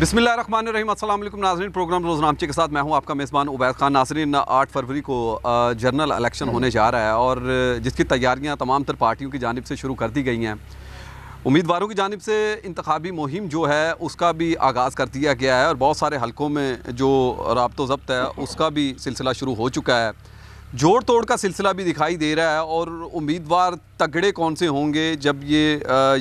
बिसमिल रहीम नाजरन programme रोजनामचे के साथ मैं हूं आपका मेज़बान उबैद खान नाजरन आठ फरवरी को जनरल इलेक्शन होने जा रहा है और जिसकी तैयारियां तमाम तर पार्टियों की जानब से शुरू कर दी गई हैं उम्मीदवारों की जानब से इंतबी मुहिम जो है उसका भी आगाज़ कर दिया गया है और बहुत सारे हल्कों में जो रबत ज़ब्त है उसका भी सिलसिला शुरू हो चुका है जोड़ तोड़ का सिलसिला भी दिखाई दे रहा है और उम्मीदवार तगड़े कौन से होंगे जब ये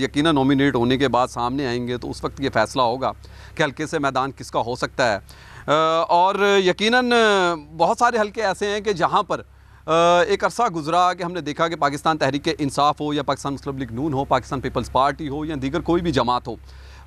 यकीन नॉमिनेट होने के बाद सामने आएंगे तो उस वक्त ये फैसला होगा कि हल्के से मैदान किसका हो सकता है और यकीनन बहुत सारे हल्के ऐसे हैं कि जहाँ पर एक अरसा गुजरा कि हमने देखा कि पाकिस्तान तहरीक इंसाफ हो या पाकिस्तान मुस्लिम लीग नून हो पाकिस्तान पीपल्स पार्टी हो या दीगर कोई भी जमात हो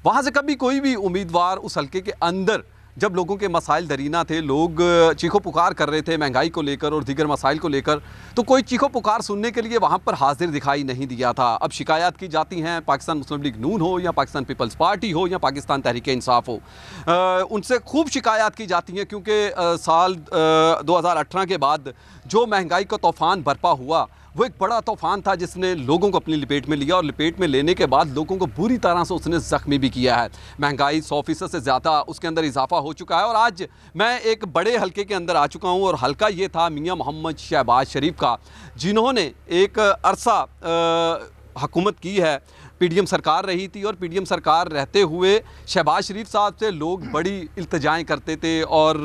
वहाँ से कभी कोई भी उम्मीदवार उस हल्के के अंदर जब लोगों के मसाइल दरीना थे लोग चीखो पुकार कर रहे थे महंगाई को लेकर और दीगर मसाइल को लेकर तो कोई चीखो पुकार सुनने के लिए वहाँ पर हाजिर दिखाई नहीं दिया था अब शिकायत की जाती हैं पाकिस्तान मुस्लिम लीग नून हो या पाकिस्तान पीपल्स पार्टी हो या पाकिस्तान तहरीक इंसाफ हो आ, उनसे खूब शिकायत की जाती हैं क्योंकि साल दो के बाद जो महंगाई का तूफ़ान बरपा हुआ वो एक बड़ा तूफान था जिसने लोगों को अपनी लपेट में लिया और लपेट में लेने के बाद लोगों को बुरी तरह से उसने ज़ख्मी भी किया है महंगाई सौ फीसद से ज़्यादा उसके अंदर इजाफा हो चुका है और आज मैं एक बड़े हलके के अंदर आ चुका हूँ और हल्का ये था मियाँ मोहम्मद शहबाज शरीफ का जिन्होंने एक अरसा हकूमत की है पीडीएम सरकार रही थी और पीडीएम सरकार रहते हुए शहबाज शरीफ साहब से लोग बड़ी इल्तजाएँ करते थे और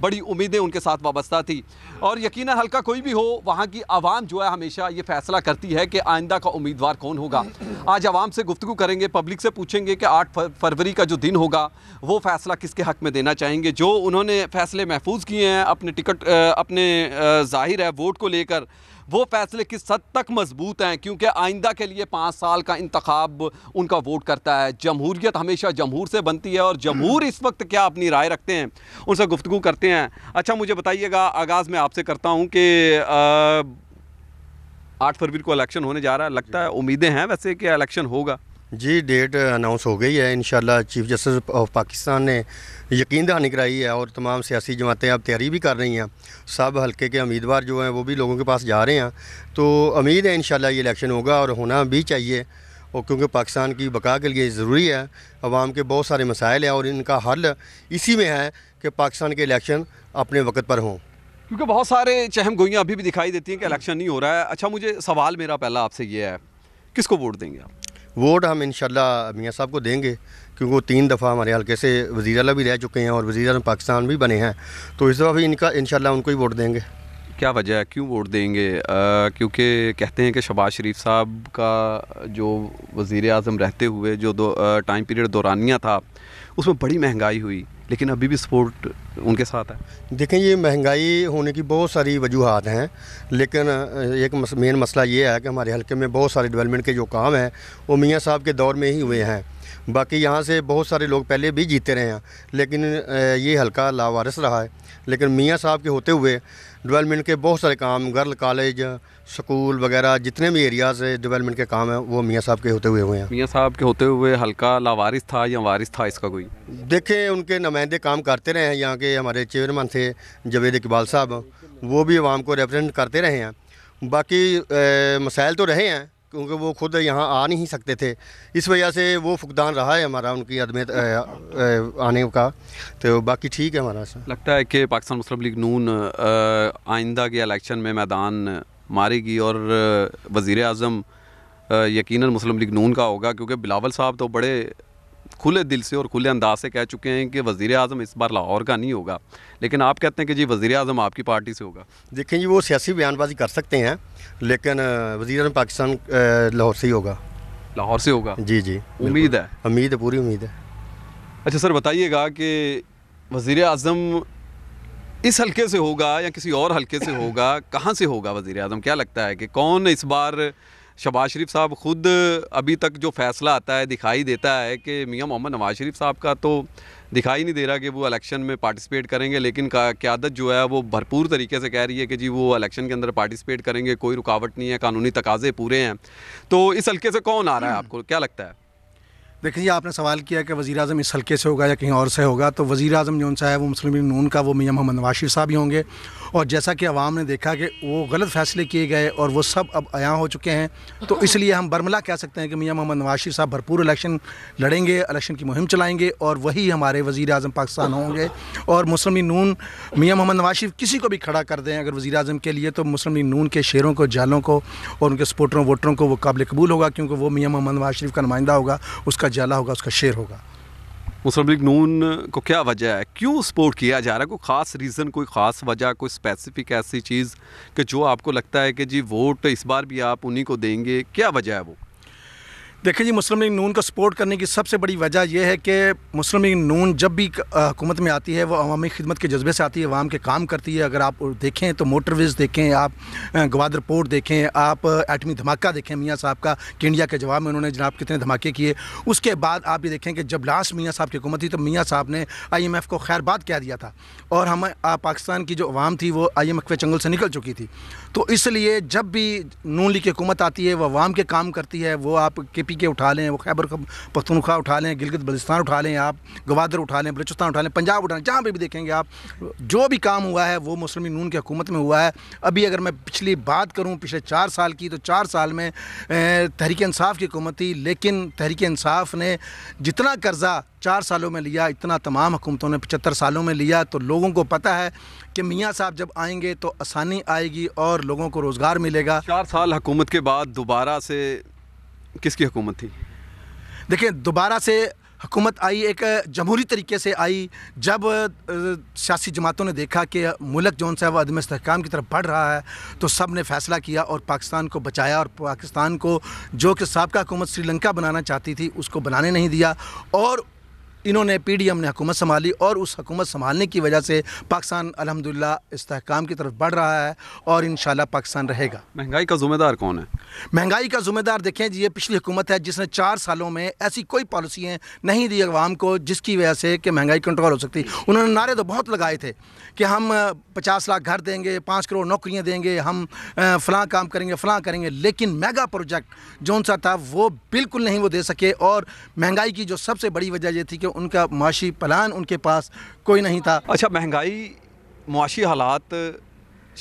बड़ी उम्मीदें उनके साथ वाबस्ता थी और यकीन हल्का कोई भी हो वहाँ की आवाम जो है हमेशा ये फैसला करती है कि आइंदा का उम्मीदवार कौन होगा आज आवाम से गुफ्तु करेंगे पब्लिक से पूछेंगे कि आठ फरवरी का जो दिन होगा वो फ़ैसला किसके हक़ में देना चाहेंगे जो उन्होंने फैसले महफूज किए हैं अपने टिकट अपने ज़ाहिर है वोट को लेकर वो फैसले किस हद तक मजबूत हैं क्योंकि आइंदा के लिए पाँच साल का इंतखब उनका वोट करता है जमहूरियत हमेशा जमहूर से बनती है और जमहूर इस वक्त क्या अपनी राय रखते हैं उनसे गुफ्तु करते हैं अच्छा मुझे बताइएगा आगाज़ मैं आपसे करता हूँ कि आठ फरवरी को इलेक्शन होने जा रहा है लगता है उम्मीदें हैं वैसे कि इलेक्शन होगा जी डेट अनाउंस हो गई है इन चीफ जस्टिस ऑफ पाकिस्तान ने यकीन दहानी कराई है और तमाम सियासी जमातें अब तैयारी भी कर रही हैं सब हल्के के उम्मीदवार जो हैं वो भी लोगों के पास जा रहे हैं तो उम्मीद है इन ये इलेक्शन होगा और होना भी चाहिए और क्योंकि पाकिस्तान की बका के लिए ज़रूरी है आवाम के बहुत सारे मसाइल हैं और इनका हल इसी में है कि पाकिस्तान के इलेक्शन अपने वक्त पर हों क्योंकि बहुत सारे चहम गोइयाँ अभी भी दिखाई देती हैं कि इलेक्शन नहीं हो रहा है अच्छा मुझे सवाल मेरा पहला आपसे ये है किसको वोट देंगे आप वोट हम इन मियाँ साहब को देंगे क्योंकि वो तीन दफ़ा हमारे हल्के से वजी अला भी रह चुके हैं और वजी अला पाकिस्तान भी बने हैं तो इस दफ़ा भी इनका इन उनको ही वोट देंगे क्या वजह है क्यों वोट देंगे क्योंकि कहते हैं कि शबाज शरीफ साहब का जो वज़ी अजम रहते हुए जो दो टाइम पीरियड दौरानिया था उसमें बड़ी महंगाई हुई लेकिन अभी भी सपोर्ट उनके साथ है देखें ये महंगाई होने की बहुत सारी वजूहत हैं लेकिन एक मेन मसला ये है कि हमारे हलके में बहुत सारे डेवलपमेंट के जो काम हैं वो मियाँ साहब के दौर में ही हुए हैं बाकी यहाँ से बहुत सारे लोग पहले भी जीते रहे हैं लेकिन ये हल्का लावारस रहा है लेकिन मियाँ साहब के होते हुए डेवलपमेंट के बहुत सारे काम गर्ल कॉलेज स्कूल वगैरह जितने भी एरियाज़ डेवलपमेंट के काम हैं वो मियाँ साहब के होते हुए हुए हैं मियाँ साहब के होते हुए हल्का लावारिस था या वारिस था इसका कोई देखें उनके नुमाइंदे काम करते रहे हैं यहाँ के हमारे चेयरमैन थे जवेद इकबाल साहब वो भी आवाम को रिप्रजेंट करते रहे हैं बाकी मसाइल तो रहे हैं क्योंकि वो खुद यहाँ आ नहीं सकते थे इस वजह से वो फुकदान रहा है हमारा उनकी अदमे आने का तो बाकी ठीक है हमारा लगता है कि पाकिस्तान मुस्लिम लीग नून आइंदा के इलेक्शन में मैदान मारेगी और वज़ी अजम यकीन मुस्लिम लीग नून का होगा क्योंकि बिलावल साहब तो बड़े खुले दिल से और खुले अंदाज से कह चुके हैं कि वजीर अजम इस बार लाहौर का नहीं होगा लेकिन आप कहते हैं कि जी वज़ी अजम आपकी पार्टी से होगा देखें जी वो सियासी बयानबाजी कर सकते हैं लेकिन वज़ी अजम पाकिस्तान लाहौर से ही होगा लाहौर से होगा जी जी उम्मीद है उम्मीद है पूरी उम्मीद है अच्छा सर बताइएगा कि वजीर अजम इस हलके से होगा या किसी और हलके से होगा कहाँ से होगा वजीर अजम क्या लगता है कि कौन इस बार शबाज शरीफ साहब ख़ुद अभी तक जो फैसला आता है दिखाई देता है कि मियाँ मोहम्मद नवाज शरीफ साहब का तो दिखाई नहीं दे रहा कि वो इलेक्शन में पार्टिसिपेट करेंगे लेकिन क्यादत जो है वो भरपूर तरीके से कह रही है कि जी वो इलेक्शन के अंदर पार्टिसिपेट करेंगे कोई रुकावट नहीं है कानूनी तकाजे पूरे हैं तो इस हल्के से कौन आ रहा है हम्म। आपको क्या लगता है देखिए आपने सवाल किया कि वज़ी अजम इस हल्के से होगा या कहीं और से होगा तो वज़ी अजम जो उनसा है वो मुस्लिम नून का वो मियाँ मोहम्मद नवाज शरीफ साहब ही होंगे और जैसा कि आवाम ने देखा कि वो गलत फैसले किए गए और वो सब अब आया हो चुके हैं तो हाँ। इसलिए हम बरमला कह सकते हैं कि मियाँ मोहम्मद नवाज शरीफ साहब भरपूर इलेक्शन लड़ेंगे इलेक्शन की मुहिम चलाएंगे और वही हमारे वज़ी अजम पाकिस्तान हाँ। होंगे और मुस्लिम नून मियाँ मोहम्मद नवाज शरीफ किसी को भी खड़ा कर दें अगर वज़ी अजम के लिए तो मुस्लिम नून के शेरों को जालों को और उनके सपोर्टरों वोटरों को वो काबिल कबूल होगा क्योंकि वो मियाँ मोहम्मद नवाज शरीफ का नुमाइंदा होगा उसका जाला होगा उसका शेर होगा मुस्लिम लीग नून को क्या वजह है क्यों सपोर्ट किया जा रहा है कोई ख़ास रीज़न कोई ख़ास वजह कोई स्पेसिफिक ऐसी चीज़ कि जो आपको लगता है कि जी वोट इस बार भी आप उन्हीं को देंगे क्या वजह है वो देखिए जी मुस्लिम लीग नून को सपोर्ट करने की सबसे बड़ी वजह यह है कि मुस्लिम लीग नून जब भी हुकूमत में आती है वो अवामी खिदमत के जज्बे से आती है अवाम के काम करती है अगर आप देखें तो मोटरवेज देखें आप गवादर पोर्ट देखें आप एटमी धमाका देखें मियाँ साहब का इंडिया के जवाब में उन्होंने जनाब कितने धमाके किए उसके बाद आप ये देखें कि जब लास्ट मियाँ साहब की हुकूमत थी तो मियाँ साहब ने आई एम एफ़ को खैरबाद कह दिया था और हम पाकिस्तान की जो अवाम थी वो आई एम एफ चंगल से निकल चुकी थी तो इसलिए जब भी नून लीग की हुकूमत आती है वो अवाम के काम करती है वो आपके पी के उठा लें वो खैबर पख्तनखा उठा लें गिलगित बलिस्तान उठा लें आप गवादर उठा लें बलोचिस्तान उठा लें पंजाब उठा लें जहाँ पर भी देखेंगे आप जो भी काम हुआ है वो मुस्लिम नून की हुकूमत में हुआ है अभी अगर मैं पिछली बात करूँ पिछले चार साल की तो चार साल में तहरीक इसाफ की हुकूमत थी लेकिन तहरीक इसाफ ने जितना कर्जा चार सालों में लिया इतना तमाम हुकूमतों ने पचहत्तर सालों में लिया तो लोगों को पता है कि मियाँ साहब जब आएंगे तो आसानी आएगी और लोगों को रोज़गार मिलेगा चार साल हुकूमत के बाद दोबारा से किसकी हुकूमत थी देखिए दोबारा से हुकूमत आई एक जमहूरी तरीके से आई जब सियासी जमातों ने देखा कि मुलक जोन सा अदम इसकाम की तरफ बढ़ रहा है तो सब ने फैसला किया और पाकिस्तान को बचाया और पाकिस्तान को जो कि सबका हुकूमत श्रीलंका बनाना चाहती थी उसको बनाने नहीं दिया और इन्होंने पी डी एम ने हुकूमत संभाली और उस हुकूमत संभालने की वजह से पाकिस्तान अलहमदिल्ला इसकाम की तरफ बढ़ रहा है और इन पाकिस्तान रहेगा महंगाई का ज़िम्मेदार कौन है महंगाई का ज़िम्मेदार देखें जी ये पिछली हुकूमत है जिसने चार सालों में ऐसी कोई पॉलिसियाँ नहीं दी अवाम को जिसकी वजह से कि महंगाई कंट्रोल हो सकती उन्होंने नारे तो बहुत लगाए थे कि हम पचास लाख घर देंगे पाँच करोड़ नौकरियाँ देंगे हम फ़लाँ काम करेंगे फ़लाँ करेंगे लेकिन मेगा प्रोजेक्ट जो सा था वो बिल्कुल नहीं वो दे सके और महंगाई की जो सबसे बड़ी वजह ये थी कि जो उनका माशी प्लान उनके पास कोई नहीं था अच्छा महंगाई माशी हालात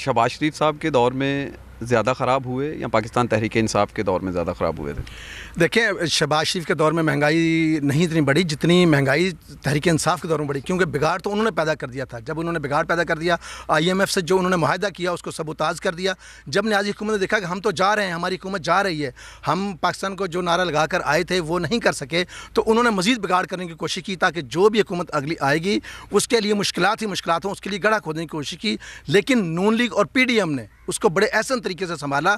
शबाज शरीफ साहब के दौर में ज़्यादा ख़राब हुए या पाकिस्तान तहरीक इंसाफ के दौर में ज़्यादा ख़राब हुए थे देखिए शहबाज शरीफ के दौर में महंगाई नहीं इतनी बढ़ी जितनी महंगाई तहरीक इंसाफ के दौर में बढ़ी क्योंकि बिगाड़ तो उन्होंने पैदा कर दिया था जब उन्होंने बिगाड़ पैदा कर दिया आईएमएफ से जो उन्होंने माहदा किया उसको सबुताज कर दिया जब न्याजी हुकूमत ने देखा कि हम तो जा रहे हैं हमारी हुकूमत जा रही है हम पाकिस्तान को जो नारा लगा कर आए थे वो नहीं कर सके तो उन्होंने मजीद बिगाड़ करने की कोशिश की ताकि जो भी हुकूमत अगली आएगी उसके लिए मुश्किल ही मुश्किल हों उसके लिए गढ़ा खोदने की कोशिश की लेकिन नून लीग और पी ने उसको बड़े ऐसा तरीके से संभाला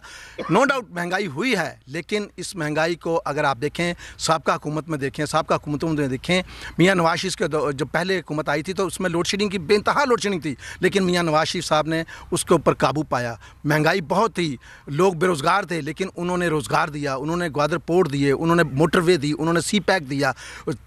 नो डाउट महंगाई हुई है लेकिन इस महंगाई को अगर आप देखें सबका हुकूमत में देखें सबका हुकूमतों में देखें मियाँ नवाज शरीफ के जब पहले हुकूमत आई थी तो उसमें लोड शेडिंग की बेनतहा लोड शेडिंग थी लेकिन मियाँ नवाज शरीफ साहब ने उसके ऊपर काबू पाया महंगाई बहुत थी लोग बेरोज़गार थे लेकिन उन्होंने रोज़गार दिया उन्होंने ग्वादर पोर्ट दिए उन्होंने मोटरवे दी उन्होंने सी पैक दिया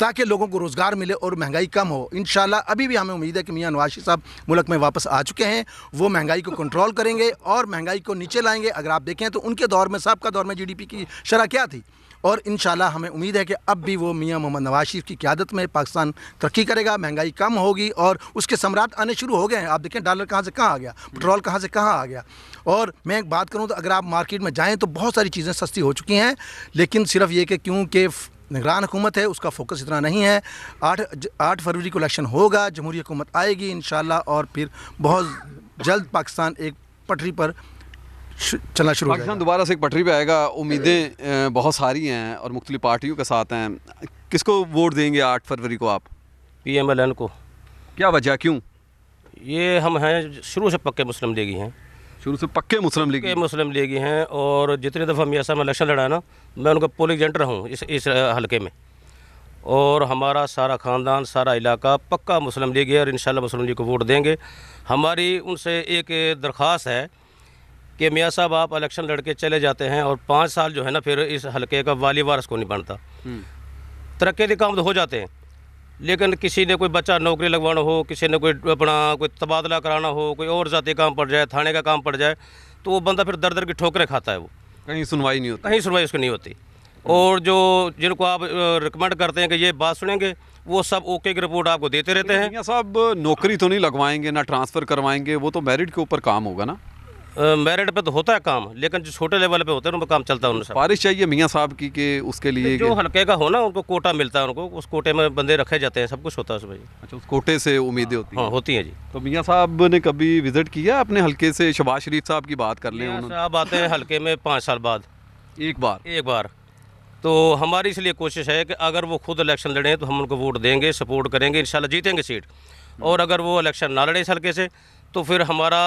ताकि लोगों को रोज़गार मिले और महंगाई कम हो इन अभी भी हमें उम्मीद है कि मियाँ नवाज शरीफ साहब मुल्क में वापस आ चुके हैं वो महंगाई को कंट्रोल करेंगे और और महंगाई को नीचे लाएंगे अगर आप देखें तो उनके दौर में साहब का दौर में जीडीपी की शरह क्या थी और इन हमें उम्मीद है कि अब भी वो मियाँ मोहम्मद नवाज शरीफ की क्यादत में पाकिस्तान तरक्की करेगा महंगाई कम होगी और उसके सम्राट आने शुरू हो गए हैं आप देखें डॉलर कहाँ से कहाँ आ गया पेट्रोल कहाँ से कहाँ आ गया और मैं एक बात करूँ तो अगर आप मार्केट में जाएँ तो बहुत सारी चीज़ें सस्ती हो चुकी हैं लेकिन सिर्फ ये कि क्योंकि निगरान हुकूमत है उसका फोकस इतना नहीं है आठ आठ फरवरी को इलेक्शन होगा जमहूरी हुकूमत आएगी इन और फिर बहुत जल्द पाकिस्तान एक पटरी पर चलना शुरू पाकिस्तान दोबारा से एक पटरी पे आएगा उम्मीदें बहुत सारी हैं और मुख्तलि पार्टियों के साथ हैं किसको वोट देंगे आठ फरवरी को आप पी एम एल एन को क्या वजह क्यों ये हम हैं शुरू से पक्के मुस्लिम लीगी हैं शुरू से पक्के मुस्लिम लीग मुस्लिम लीग हैं और जितनी दफ़ा मियाँ में इलेक्शन लड़ा ना मैं उनका पोलिंग एजेंट रहा हूँ इस इस हल्के में और हमारा सारा ख़ानदान सारा इलाका पक्का मुस्लिम लीग है और इन मुस्लिम लीग को वोट देंगे हमारी उनसे एक दरख्वास्त है कि मियाँ साहब आप इलेक्शन लड़के चले जाते हैं और पाँच साल जो है ना फिर इस हलके का वाली वारस को नहीं बनता हम्म। तरक्की के काम तो हो जाते हैं लेकिन किसी ने कोई बच्चा नौकरी लगवाना हो किसी ने कोई अपना कोई तबादला कराना हो कोई और ज़ाती काम पड़ जाए थाने का काम पड़ जाए तो वो बंदा फिर दर दर की ठोकरें खाता है वो कहीं सुनवाई नहीं होती कहीं सुनवाई उसकी नहीं होती और जो जिनको आप रिकमेंड करते हैं कि ये बात सुनेंगे वो सब ओके की रिपोर्ट आपको देते रहते हैं सब नौकरी तो नहीं लगवाएंगे ना ट्रांसफ़र करवाएंगे वो तो मेरिट के ऊपर काम होगा ना मेरिट पे तो होता है काम लेकिन जो छोटे लेवल पे होते हैं उन पर काम चलता है उनसे बारिश चाहिए मियाँ साहब की कि उसके लिए जो हल्के का हो ना उनको कोटा मिलता है उनको उस कोटे में बंदे रखे जाते हैं सब कुछ होता है उसमें अच्छा उस कोटे से उम्मीदें होती हाँ, हैं होती हैं जी तो मियाँ साहब ने कभी विजिट किया अपने हल्के से शबाज शरीफ साहब की बात कर लें आप आते हैं हल्के में पाँच साल बाद एक बार एक बार तो हमारी इसलिए कोशिश है कि अगर वो खुद इलेक्शन लड़ें तो हम उनको वोट देंगे सपोर्ट करेंगे इन जीतेंगे सीट और अगर वो इलेक्शन ना लड़े इस हल्के से तो फिर हमारा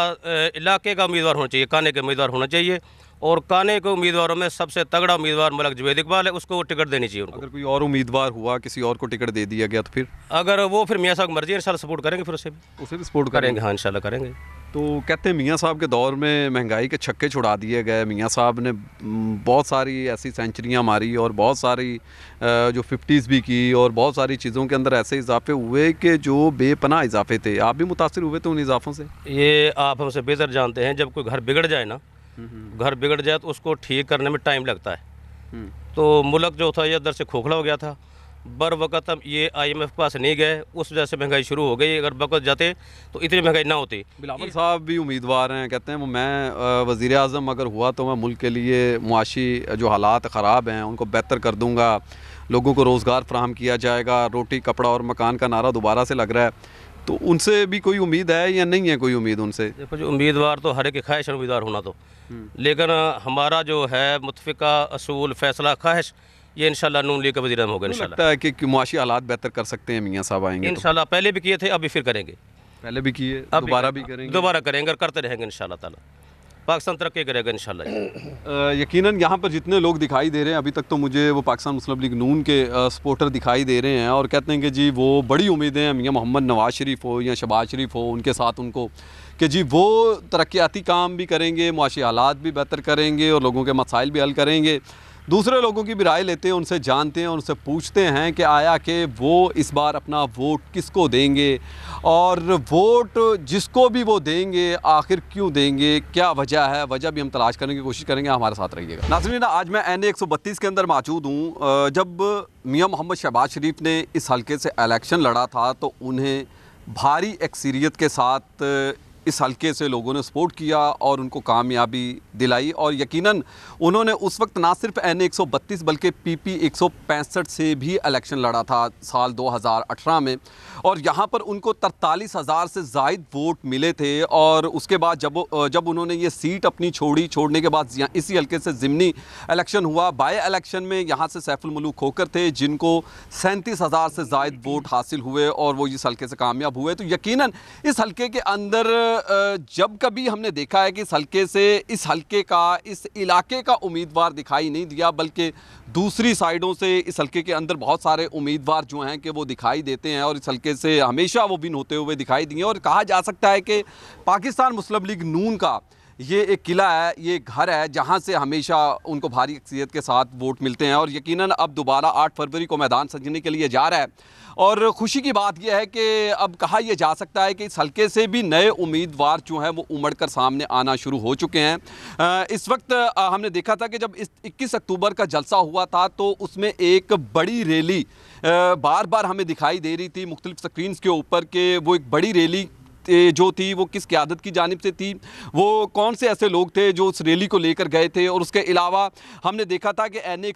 इलाके का उम्मीदवार होना चाहिए काने के उम्मीदवार होना चाहिए और काने के उम्मीदवारों में सबसे तगड़ा उम्मीदवार मलक जुवेद इकबाल है उसको टिकट देनी चाहिए उनको अगर कोई और उम्मीदवार हुआ किसी और को टिकट दे दिया गया तो फिर अगर वो फिर मियाँ साहब मर्जी इंशाल्लाह सपोर्ट करेंगे फिर उसे भी तो उसे भी सपोर्ट करेंगे हाँ इन करेंगे तो कहते हैं मियाँ साहब के दौर में महंगाई के छक्के छुड़ा दिए गए मियाँ साहब ने बहुत सारी ऐसी सेंचुरियाँ मारी और बहुत सारी जो फिफ्टीज़ भी की और बहुत सारी चीज़ों के अंदर ऐसे इजाफे हुए कि जो बेपना इजाफे थे आप भी मुतासर हुए थे उन इजाफ़ों से ये आप हमसे बेहतर जानते हैं जब कोई घर बिगड़ जाए ना घर बिगड़ जाए तो उसको ठीक करने में टाइम लगता है हम्म। तो मुल्क जो था यह दर से खोखला हो गया था बर वक़्त अब ये आईएमएफ पास नहीं गए उस वजह से महंगाई शुरू हो गई अगर वक़्त जाते तो इतनी महंगाई ना होती बिलावल साहब भी उम्मीदवार हैं कहते हैं वो मैं वज़ी अजम अगर हुआ तो मैं मुल्क के लिए मुआशी जो हालात ख़राब हैं उनको बेहतर कर दूँगा लोगों को रोज़गार फ्राहम किया जाएगा रोटी कपड़ा और मकान का नारा दोबारा से लग रहा है तो उनसे भी कोई उम्मीद है या नहीं है कोई उम्मीद उनसे देखो जो उम्मीदवार तो हर एक ख्वाहिश उम्मीदवार होना तो हम्म। लेकिन हमारा जो है मुतफ़ा असूल फैसला ख्वाहिश ये इंशाल्लाह नून लीग का वजी होगा लगता है कि मुआशी हालात बेहतर कर सकते हैं मियाँ साहब आएंगे तो। इंशाल्लाह तो। पहले भी किए थे अभी फिर करेंगे पहले भी किए दोबारा भी करेंगे दोबारा करेंगे और करते रहेंगे इन ताला पाकिस्तान तरक्की करेगा शाला यकीनन यहाँ पर जितने लोग दिखाई दे रहे हैं अभी तक तो मुझे वो पाकिस्तान मुस्लिम लीग नून के सपोर्टर दिखाई दे रहे हैं और कहते हैं कि जी वो बड़ी उम्मीदें या मोहम्मद नवाज शरीफ हो या शबाज शरीफ हो उनके साथ उनको कि जी वो तरक्याती काम भी करेंगे मुआशी हालात भी बेहतर करेंगे और लोगों के मसाइल भी हल करेंगे दूसरे लोगों की भी राय लेते हैं उनसे जानते हैं उनसे पूछते हैं कि आया कि वो इस बार अपना वोट किसको देंगे और वोट जिसको भी वो देंगे आखिर क्यों देंगे क्या वजह है वजह भी हम तलाश करने की कोशिश करेंगे हमारे साथ रहिएगा नाजरीन आज मैं एन ए के अंदर मौजूद हूँ जब मियाँ मोहम्मद शहबाज शरीफ ने इस हल्के से इलेक्शन लड़ा था तो उन्हें भारी अक्सरियत के साथ इस हलके से लोगों ने सपोर्ट किया और उनको कामयाबी दिलाई और यकीनन उन्होंने उस वक्त ना सिर्फ एन एक बल्कि पी पी एक से भी इलेक्शन लड़ा था साल 2018 में और यहाँ पर उनको तरतालीस हज़ार से जायद वोट मिले थे और उसके बाद जब जब उन्होंने ये सीट अपनी छोड़ी छोड़ने के बाद इसी हल्के से ज़िमनी इलेक्शन हुआ बाय इलेक्शन में यहाँ से सैफुलमलू खोकर थे जिनको सैंतीस हज़ार से जायद वोट हासिल हुए और वो इस हल्के से कामयाब हुए तो यकीन इस हल्के के अंदर जब कभी हमने देखा है कि इस हल्के से इस हल्के का इस इलाके का उम्मीदवार दिखाई नहीं दिया बल्कि दूसरी साइडों से इस हल्के के अंदर बहुत सारे उम्मीदवार जो हैं कि वो दिखाई देते हैं और इस हल्के से हमेशा वो बिन होते हुए दिखाई दिए और कहा जा सकता है कि पाकिस्तान मुस्लिम लीग नून का ये एक किला है ये एक घर है जहाँ से हमेशा उनको भारी अक्सीत के साथ वोट मिलते हैं और यकीनन अब दोबारा आठ फरवरी को मैदान सजने के लिए जा रहा है और ख़ुशी की बात यह है कि अब कहा यह जा सकता है कि इस हल्के से भी नए उम्मीदवार जो हैं वो उमड़ कर सामने आना शुरू हो चुके हैं इस वक्त हमने देखा था कि जब इस इक्कीस अक्टूबर का जलसा हुआ था तो उसमें एक बड़ी रैली बार बार हमें दिखाई दे रही थी मुख्तलिफ स्क्रीन के ऊपर कि वो एक बड़ी रैली जो थी वो किस क्यादत की जानब से थी वो कौन से ऐसे लोग थे जो उस रैली को लेकर गए थे और उसके अलावा हमने देखा था कि एन ए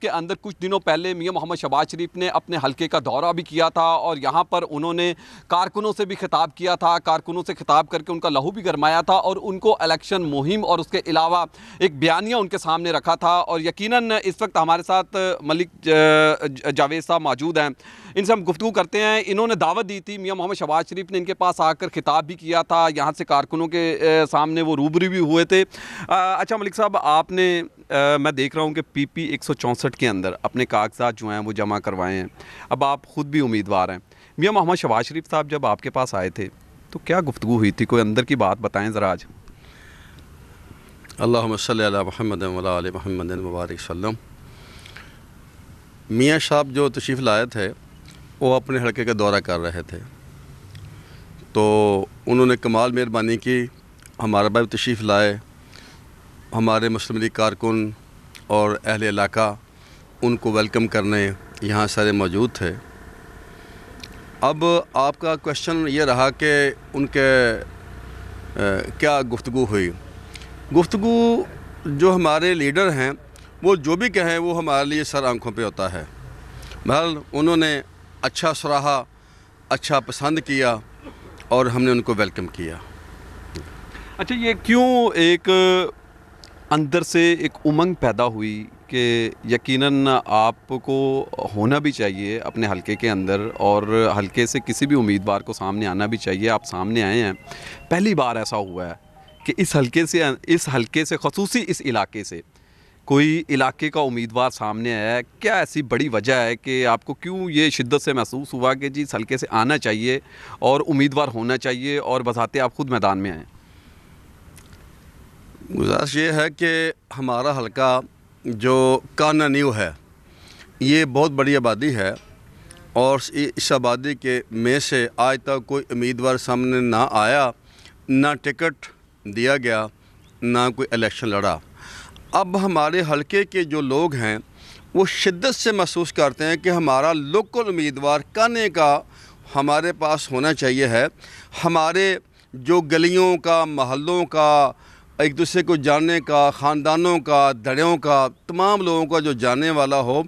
के अंदर कुछ दिनों पहले मियाँ मोहम्मद शबाज शरीफ ने अपने हल्के का दौरा भी किया था और यहाँ पर उन्होंने कारकुनों से भी खिताब किया था कारकुनों से खिताब करके उनका लहू भी गरमाया था और उनको इलेक्शन मुहिम और उसके अलावा एक बयानिया उनके सामने रखा था और यकीन इस वक्त हमारे साथ मलिक जावेद साहब मौजूद हैं इनसे हम गुफ्तु करते हैं इन्होंने दावत दी थी मियाँ मोहम्मद शबाज शरीफ ने इनके पास आकर जाकर खिताब भी किया था यहाँ से कारकुनों के सामने वो रूबरू भी हुए थे अच्छा मलिक साहब आपने आ, मैं देख रहा हूँ कि पी पी एक के अंदर अपने कागजात जो हैं वो जमा करवाए हैं अब आप ख़ुद भी उम्मीदवार हैं मियाँ मोहम्मद शबाज शरीफ साहब जब आपके पास आए थे तो क्या गुफ्तु हुई थी कोई अंदर की बात बताएं ज़रा आज अल्लाह महमद महमद मुबारक वसम मियाँ साहब जो तशीफ लाए थे वो अपने हल्के का दौरा कर रहे थे तो उन्होंने कमाल मेहरबानी की हमारा भाई तशीफ लाए हमारे मुस्लिम लीग कारकुन और अहल इलाका उनको वेलकम करने यहाँ सारे मौजूद थे अब आपका क्वेश्चन ये रहा कि उनके क्या गुफ्तु हुई गुफ्तु जो हमारे लीडर हैं वो जो भी कहें वो हमारे लिए सर आंखों पे होता है बहर उन्होंने अच्छा सराहा अच्छा पसंद किया और हमने उनको वेलकम किया अच्छा ये क्यों एक अंदर से एक उमंग पैदा हुई कि यकीनन आपको होना भी चाहिए अपने हलके के अंदर और हलके से किसी भी उम्मीदवार को सामने आना भी चाहिए आप सामने आए हैं पहली बार ऐसा हुआ है कि इस हलके से इस हलके से खसूसी इस इलाके से कोई इलाके का उम्मीदवार सामने आया क्या ऐसी बड़ी वजह है कि आपको क्यों ये शिद्दत से महसूस हुआ कि जी इस हल्के से आना चाहिए और उम्मीदवार होना चाहिए और बसाते आप ख़ुद मैदान में आए गुजारिश ये है कि हमारा हलका जो काना न्यू है ये बहुत बड़ी आबादी है और इस आबादी के में से आज तक कोई उम्मीदवार सामने ना आया ना टिकट दिया गया ना कोई इलेक्शन लड़ा अब हमारे हलके के जो लोग हैं वो शिद्दत से महसूस करते हैं कि हमारा लोकल उम्मीदवार कहने का हमारे पास होना चाहिए है हमारे जो गलियों का महलों का एक दूसरे को जानने का ख़ानदानों का धड़ों का तमाम लोगों का जो जानने वाला हो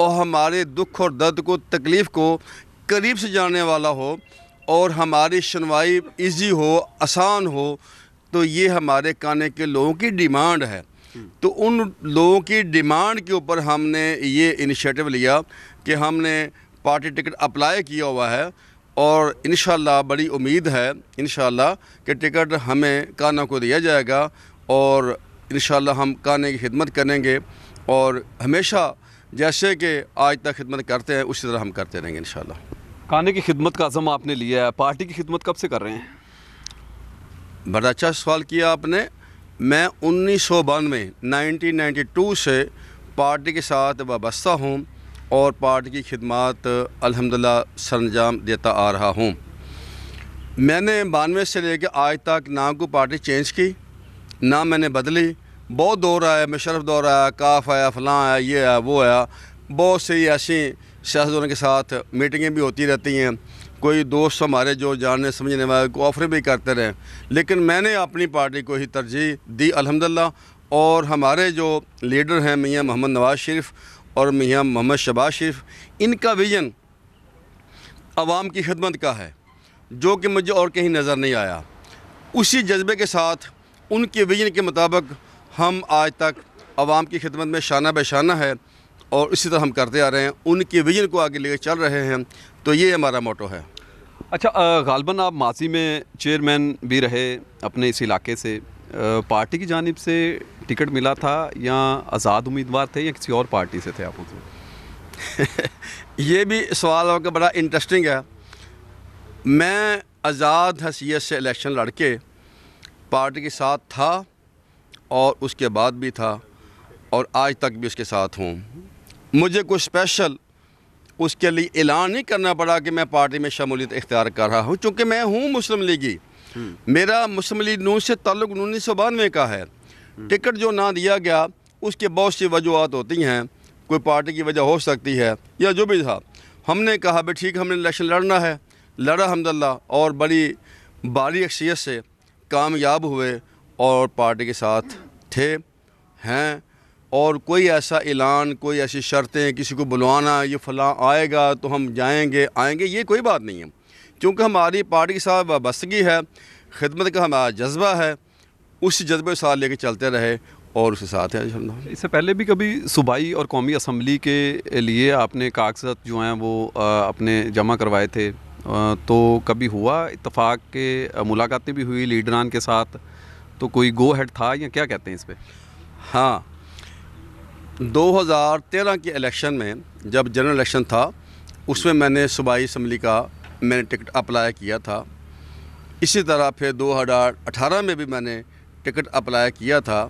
और हमारे दुख और दर्द को तकलीफ़ को करीब से जानने वाला हो और हमारी सुनवाई इजी हो आसान हो तो ये हमारे कने के लोगों की डिमांड है तो उन लोगों की डिमांड के ऊपर हमने ये इनिशिएटिव लिया कि हमने पार्टी टिकट अप्लाई किया हुआ है और इन बड़ी उम्मीद है इन कि टिकट हमें काना को दिया जाएगा और इन हम काने की खिदमत करेंगे और हमेशा जैसे कि आज तक खिदमत करते हैं उसी तरह हम करते रहेंगे इन काने की खिदमत का अज़म आपने लिया है पार्टी की खिदमत कब से कर रहे हैं बड़ा अच्छा सवाल किया आपने मैं उन्नीस सौ बानवे नाइनटीन से पार्टी के साथ वाबस्ता हूँ और पार्टी की खिदमत अलहमदिल्ला सरंजाम देता आ रहा हूँ मैंने बानवे से लेकर आज तक ना को पार्टी चेंज की ना मैंने बदली बहुत दौर आया मशरफ दौर आया काफ आया फलां आया ये आया वो आया बहुत सी ऐसी सियासतदानों के साथ मीटिंगें भी होती रहती हैं कोई दोस्त हमारे जो जानने समझने वाले को ऑफर भी करते रहे लेकिन मैंने अपनी पार्टी को ही तरजीह दी अलहमदिल्ला और हमारे जो लीडर हैं मियाँ मोहम्मद नवाज शरीफ और मियाँ मोहम्मद शबाज शरीफ इनका विजन आवाम की खदमत का है जो कि मुझे और कहीं नज़र नहीं आया उसी जज्बे के साथ उनके विजन के मुताबिक हम आज तक आवाम की खिदमत में शाना बेशाना है और इसी तरह हम करते आ रहे हैं उनके विजन को आगे ले चल रहे हैं तो ये हमारा मोटो है अच्छा गालबन आप माजी में चेयरमैन भी रहे अपने इस इलाके से पार्टी की जानब से टिकट मिला था या आज़ाद उम्मीदवार थे या किसी और पार्टी से थे आप उसमें ये भी सवाल आपका बड़ा इंटरेस्टिंग है मैं आज़ाद हसीियत से इलेक्शन लड़के पार्टी के साथ था और उसके बाद भी था और आज तक भी उसके साथ हूँ मुझे कुछ स्पेशल उसके लिए ऐलान नहीं करना पड़ा कि मैं पार्टी में शमूलियत इख्तियार कर रहा हूँ चूँकि मैं हूँ मुस्लिम लीगी हम्म। मेरा मुस्लिम लीग नू से ताल्लुक उन्नीस सौ बानवे का है हम्म। टिकट जो ना दिया गया उसके बहुत सी वजूहत होती हैं कोई पार्टी की वजह हो सकती है या जो भी था हमने कहा भाई ठीक हमने इलेक्शन लड़ना है लड़ा हमदल्ला और बड़ी भारी अक्सियत से कामयाब हुए और पार्टी के साथ थे हैं और कोई ऐसा ऐलान कोई ऐसी शर्तें किसी को बुलवाना ये फला आएगा तो हम जाएंगे आएंगे ये कोई बात नहीं है क्योंकि हमारी पार्टी के साथ वाबस्तगी है खिदमत का हमारा जज्बा है उस जज्बे साथ लेके चलते रहे और उसके साथ है इससे पहले भी कभी सूबाई और कौमी असम्बली के लिए आपने कागजात जो हैं वो अपने जमा करवाए थे तो कभी हुआ इतफाक़ के मुलाकातें भी हुई लीडरान के साथ तो कोई गो हेड था या क्या कहते हैं इस पर हाँ 2013 के इलेक्शन में जब जनरल इलेक्शन था उसमें मैंने सूबाई इसम्बली का मैंने टिकट अप्लाई किया था इसी तरह फिर 2018 में भी मैंने टिकट अप्लाई किया था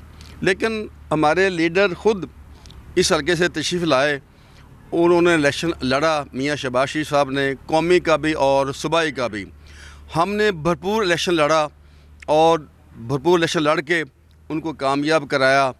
लेकिन हमारे लीडर ख़ुद इस हल्के से तशरीफ़ लाए उन्होंने इलेक्शन लड़ा मियाँ शबाशी साहब ने कौमी का भी और सूबाई का भी हमने भरपूर इलेक्शन लड़ा और भरपूर इलेक्शन लड़ के उनको कामयाब कराया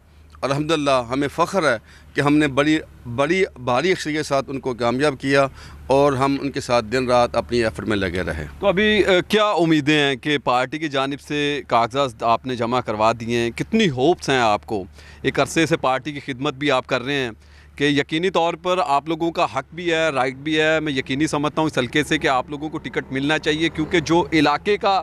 अलहमदिल्ला हमें फ़ख्र है कि हमने बड़ी बड़ी भारी अक्सर के साथ उनको कामयाब किया और हम उनके साथ दिन रात अपनी एफर्ट में लगे रहे तो अभी क्या उम्मीदें हैं कि पार्टी की जानब से कागजात आपने जमा करवा दिए हैं कितनी होप्स हैं आपको एक अरसे से पार्टी की खिदमत भी आप कर रहे हैं कि यकीनी तौर पर आप लोगों का हक भी है राइट भी है मैं यकीनी समझता हूँ इस हल्के से कि आप लोगों को टिकट मिलना चाहिए क्योंकि जो इलाके का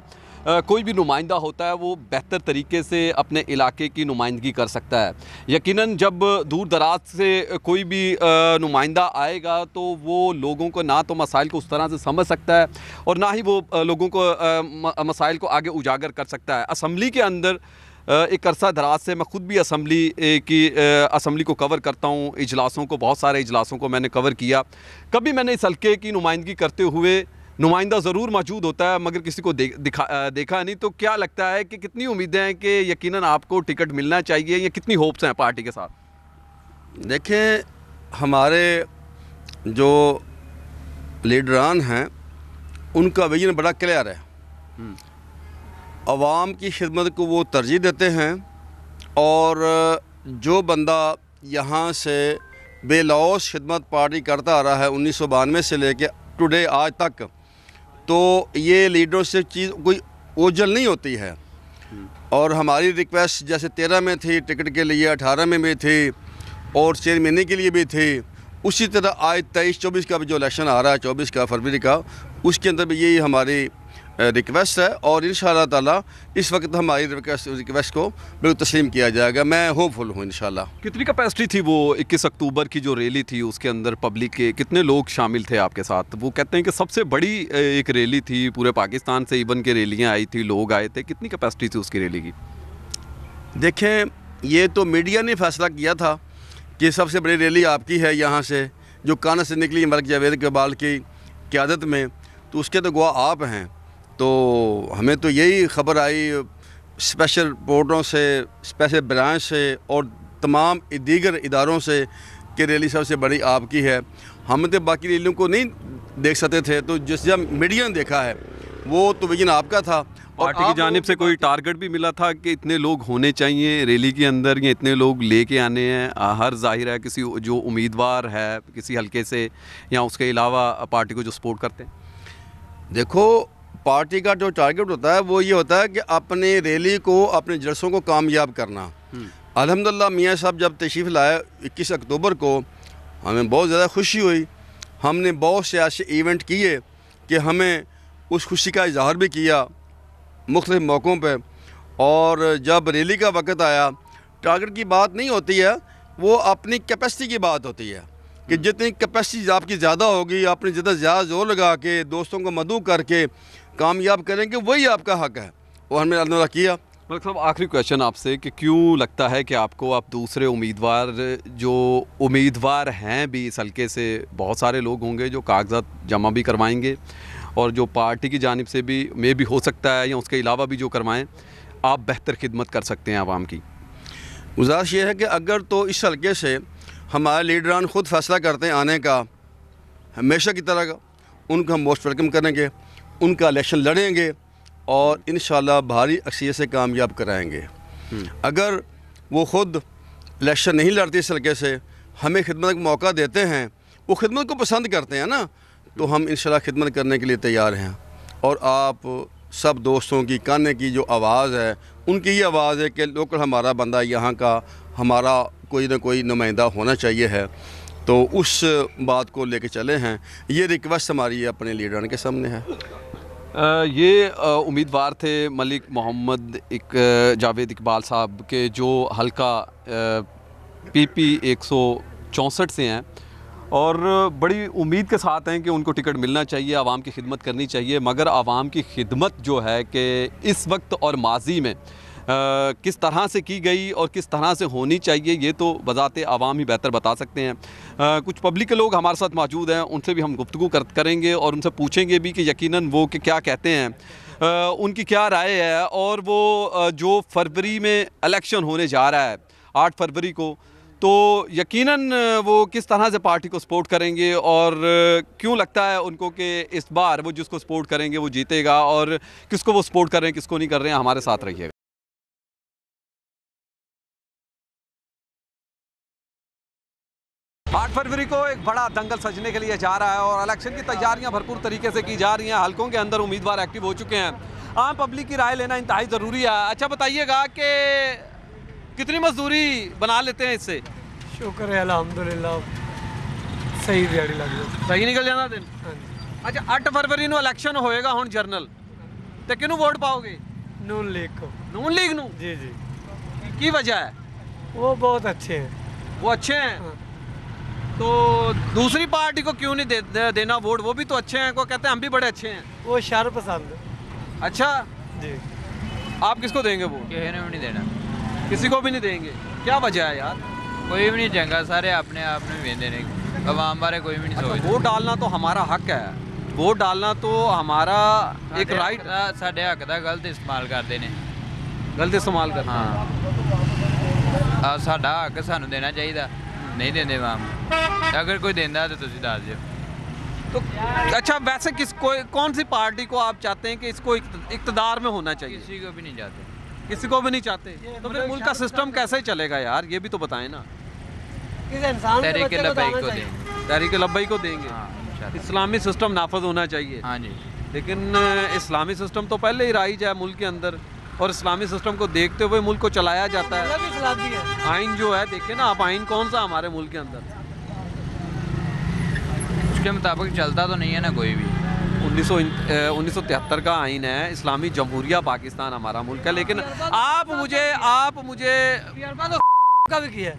कोई भी नुमाइंदा होता है वो बेहतर तरीके से अपने इलाके की नुमाइंदगी कर सकता है यकीनन जब दूर दराज से कोई भी नुमाइंदा आएगा तो वो लोगों को ना तो मसाइल को उस तरह से समझ सकता है और ना ही वो लोगों को मसाइल को आगे उजागर कर सकता है असम्बली के अंदर एक अरसा दराज से मैं ख़ुद भी असम्बली की असम्बली को कवर करता हूँ इजलासों को बहुत सारे इजलासों को मैंने कवर किया कभी मैंने इस हल्के की नुमाइंदगी करते हुए नुमाइंदा ज़रूर मौजूद होता है मगर किसी को दे, दिखा देखा नहीं तो क्या लगता है कि कितनी उम्मीदें हैं कि यकीनन आपको टिकट मिलना चाहिए या कितनी होप्स हैं पार्टी के साथ देखें हमारे जो लीडरान हैं उनका विजन बड़ा क्लियर है आवाम हम्म। की खिदमत को वो तरजीह देते हैं और जो बंदा यहाँ से बेलौस खिदमत पार्टी करता आ रहा है उन्नीस सौ बानवे से लेकर टुडे आज तक तो ये लीडरों से चीज़ कोई ओझल नहीं होती है और हमारी रिक्वेस्ट जैसे तेरह में थी टिकट के लिए अठारह में भी थी और छः महीने के लिए भी थी उसी तरह आज तेईस चौबीस का भी जो इलेक्शन आ रहा है चौबीस का फरवरी का उसके अंदर भी यही हमारी रिक्वेस्ट है और इन ताला इस वक्त हमारी रिक्वेस्ट रिक्वेस्ट को बिल्कुल तस्लीम किया जाएगा मैं होपफुल हूँ इन कितनी कैपेसिटी थी वो 21 अक्टूबर की जो रैली थी उसके अंदर पब्लिक के कितने लोग शामिल थे आपके साथ वो कहते हैं कि सबसे बड़ी एक रैली थी पूरे पाकिस्तान से इवन के रैलियाँ आई थी लोग आए थे कितनी कैपेसिटी थी उसकी रैली की देखें ये तो मीडिया ने फैसला किया था कि सबसे बड़ी रैली आपकी है यहाँ से जो कान से निकली मलक जावेद इकबाल की क्यादत में तो उसके तो गुआ आप हैं तो हमें तो यही खबर आई स्पेशल बोर्डों से स्पेशल ब्रांच से और तमाम दीगर इदारों से कि रैली सबसे बड़ी आपकी है हम तो बाकी रैलियों को नहीं देख सकते थे तो जिस जब मीडिया ने देखा है वो तो विजन आपका था पार्टी की जानब से कोई टारगेट भी मिला था कि इतने लोग होने चाहिए रैली के अंदर या इतने लोग लेके आने हैं हर जाहिर है किसी जो उम्मीदवार है किसी हल्के से या उसके अलावा पार्टी को जो सपोर्ट करते हैं देखो पार्टी का जो टारगेट होता है वो ये होता है कि अपने रैली को अपने जलसों को कामयाब करना हम्म। अलहमदिल्ला मियाँ साहब जब तशीफ़ लाए इक्कीस अक्टूबर को हमें बहुत ज़्यादा खुशी हुई हमने बहुत से ऐसे इवेंट किए कि हमें उस खुशी का इजहार भी किया मुख्तु मौक़ों पर और जब रैली का वक़्त आया टारगेट की बात नहीं होती है वो अपनी कैपेसिटी की बात होती है कि हम्म। जितनी कैपेसिटी आपकी ज़्यादा होगी आपने जितना ज़्यादा जोर लगा के दोस्तों को मदू करके कामयाब करेंगे वही आपका हक है और हमने अल्लाह किया मलिक साहब आखिरी क्वेश्चन आपसे कि क्यों लगता है कि आपको आप दूसरे उम्मीदवार जो उम्मीदवार हैं भी इस हल्के से बहुत सारे लोग होंगे जो कागजात जमा भी करवाएंगे और जो पार्टी की जानब से भी मे भी हो सकता है या उसके अलावा भी जो करवाएं आप बेहतर खिदमत कर सकते हैं आवाम की गुजारिश ये है कि अगर तो इस हल्के से हमारे लीडरान ख़ुद फैसला करते हैं आने का हमेशा की तरह का उनको हम मोस्ट वेलकम करेंगे उनका इलेक्शन लड़ेंगे और इन भारी अक्सरियत से कामयाब कराएंगे अगर वो ख़ुद इलेक्शन नहीं लड़ते इस हल्के से हमें खिदमत का मौका देते हैं वो खिदमत को पसंद करते हैं ना तो हम इन खिदमत करने के लिए तैयार हैं और आप सब दोस्तों की कान की जो आवाज़ है उनकी ये आवाज़ है कि लोकल हमारा बंदा यहाँ का हमारा कोई ना कोई नुमाइंदा होना चाहिए है तो उस बात को लेके चले हैं ये रिक्वेस्ट हमारी अपने लीडर के सामने है ये उम्मीदवार थे मलिक मोहम्मद इक जावेद इकबाल साहब के जो हल्का पी पी एक सौ चौंसठ से हैं और बड़ी उम्मीद के साथ हैं कि उनको टिकट मिलना चाहिए आवाम की खिदमत करनी चाहिए मगर आवाम की खिदमत जो है कि इस वक्त और माजी में किस तरह से की गई और किस तरह से होनी चाहिए ये तो बज़ात आवाम ही बेहतर बता सकते हैं आ, कुछ पब्लिक के लोग हमारे साथ मौजूद हैं उनसे भी हम गुफ्तु कर, करेंगे और उनसे पूछेंगे भी कि यकीनन वो कि क्या कहते हैं आ, उनकी क्या राय है और वो जो फरवरी में इलेक्शन होने जा रहा है आठ फरवरी को तो यकीनन वो किस तरह से पार्टी को सपोर्ट करेंगे और क्यों लगता है उनको कि इस बार वो जिसको सपोर्ट करेंगे वो जीतेगा और किसको वो सपोर्ट कर रहे हैं किसको नहीं कर रहे हैं हमारे साथ रहिएगा आठ फरवरी को एक बड़ा दंगल सजने के लिए जा रहा है और इलेक्शन की तैयारियां भरपूर तरीके से की जा रही हैं हलकों के अंदर उम्मीदवार एक्टिव हो चुके हैं आम पब्लिक की राय लेना इंतहाई ज़रूरी है अच्छा बताइएगा कि कितनी मजदूरी बना लेते हैं इससे शुक्र है अलहमदुल्ला ਸਹੀ ਦਿਹਾੜੀ ਲੱਗ ਜਾਂਦੀ ਸਹੀ ਨਿਕਲ ਜਾਂਦਾ ਦਿਨ ਹਾਂਜੀ ਅੱਛਾ 8 ਫਰਵਰੀ ਨੂੰ ਇਲੈਕਸ਼ਨ ਹੋਏਗਾ ਹੁਣ ਜਰਨਲ ਤੇ ਕਿਹਨੂੰ ਵੋਟ ਪਾਓਗੇ ਨੂਨ ਲੀਗ ਨੂੰ ਨੂਨ ਲੀਗ ਨੂੰ ਜੀ ਜੀ ਕੀ ਵਜ੍ਹਾ ਹੈ ਉਹ ਬਹੁਤ ਅੱਛੇ ਹੈ ਉਹ ਅੱਛੇ तो दूसरी पार्टी को क्यों नहीं दे, दे, देना वोट वो भी तो अच्छे हैं को कहते हैं हम भी बड़े अच्छे हैं वो शाहरुख पसंद अच्छा जी आप किसको देंगे वो किसी को नहीं देना किसी को भी नहीं देंगे क्या वजह है यार कोई भी नहीं देंगे सारे अपने आप में देने आवाम बारे कोई भी नहीं अच्छा, वोट डालना तो हमारा हक है वोट डालना तो हमारा एक राइट साढ़े हक का गलत इस्तेमाल करते हैं गलत इस्तेमाल करना हाँ साढ़ा हक सानू देना चाहिए ਨਹੀਂ ਦਿੰਦੇ ਮਾਮ ਅਗਰ ਕੋਈ ਦਿੰਦਾ तो तुझे ਦੱਸ ਦਿਓ तो अच्छा वैसे किस कोई कौन सी पार्टी को आप चाहते हैं कि इसको इकतदार में होना चाहिए किसी को भी नहीं चाहते किसी को भी नहीं चाहते तो मतलब फिर मुल्क का सिस्टम कैसे चलेगा यार ये भी तो बताएं ना तहरीक लबई को देंगे तहरीक लबई को देंगे इस्लामी सिस्टम नाफज होना चाहिए हाँ जी लेकिन इस्लामी सिस्टम तो पहले ही राइज है मुल्क के अंदर और इस्लामी सिस्टम को देखते हुए मुल्क को चलाया जाता है आइन जो है देखिए ना आप आइन कौन सा हमारे मुल्क के अंदर उसके मुताबिक चलता तो नहीं है ना कोई भी उन्नीस सौ उन्नीस का आइन है इस्लामी जमहूरिया पाकिस्तान हमारा मुल्क है लेकिन तो आप मुझे आप मुझे तो का भी किया